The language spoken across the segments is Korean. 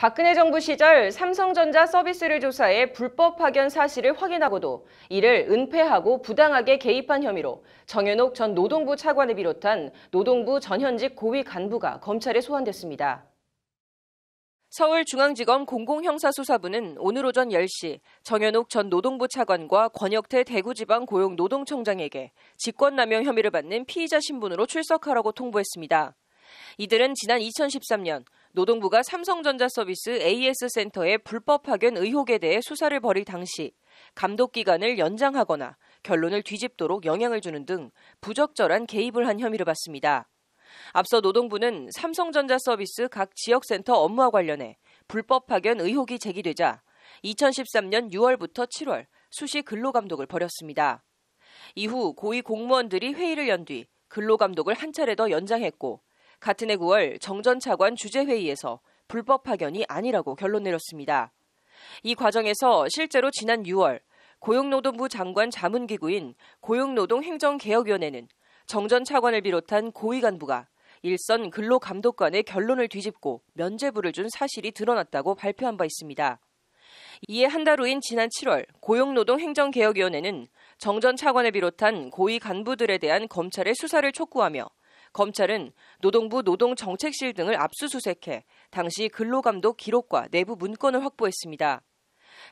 박근혜 정부 시절 삼성전자 서비스를 조사해 불법 파견 사실을 확인하고도 이를 은폐하고 부당하게 개입한 혐의로 정현옥 전 노동부 차관을 비롯한 노동부 전현직 고위 간부가 검찰에 소환됐습니다. 서울중앙지검 공공형사수사부는 오늘 오전 10시 정현욱전 노동부 차관과 권혁태 대구지방 고용노동청장에게 직권남용 혐의를 받는 피의자 신분으로 출석하라고 통보했습니다. 이들은 지난 2013년 노동부가 삼성전자서비스 AS 센터의 불법 파견 의혹에 대해 수사를 벌일 당시 감독 기간을 연장하거나 결론을 뒤집도록 영향을 주는 등 부적절한 개입을 한 혐의를 받습니다. 앞서 노동부는 삼성전자 서비스 각 지역센터 업무와 관련해 불법 파견 의혹이 제기되자 2013년 6월부터 7월 수시 근로감독을 벌였습니다. 이후 고위 공무원들이 회의를 연 뒤 근로감독을 한 차례 더 연장했고 같은 해 9월 정전 차관 주재회의에서 불법 파견이 아니라고 결론 내렸습니다. 이 과정에서 실제로 지난 6월 고용노동부 장관 자문기구인 고용노동행정개혁위원회는 정전 차관을 비롯한 고위 간부가 일선 근로감독관의 결론을 뒤집고 면제부를 준 사실이 드러났다고 발표한 바 있습니다. 이에 한 달 후인 지난 7월 고용노동행정개혁위원회는 정전 차관을 비롯한 고위 간부들에 대한 검찰의 수사를 촉구하며 검찰은 노동부 노동정책실 등을 압수수색해 당시 근로감독 기록과 내부 문건을 확보했습니다.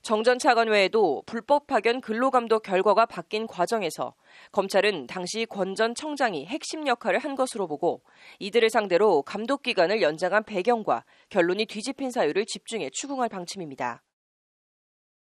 정전 차관 외에도 불법 파견 근로감독 결과가 바뀐 과정에서 검찰은 당시 권전 청장이 핵심 역할을 한 것으로 보고 이들을 상대로 감독 기간을 연장한 배경과 결론이 뒤집힌 사유를 집중해 추궁할 방침입니다.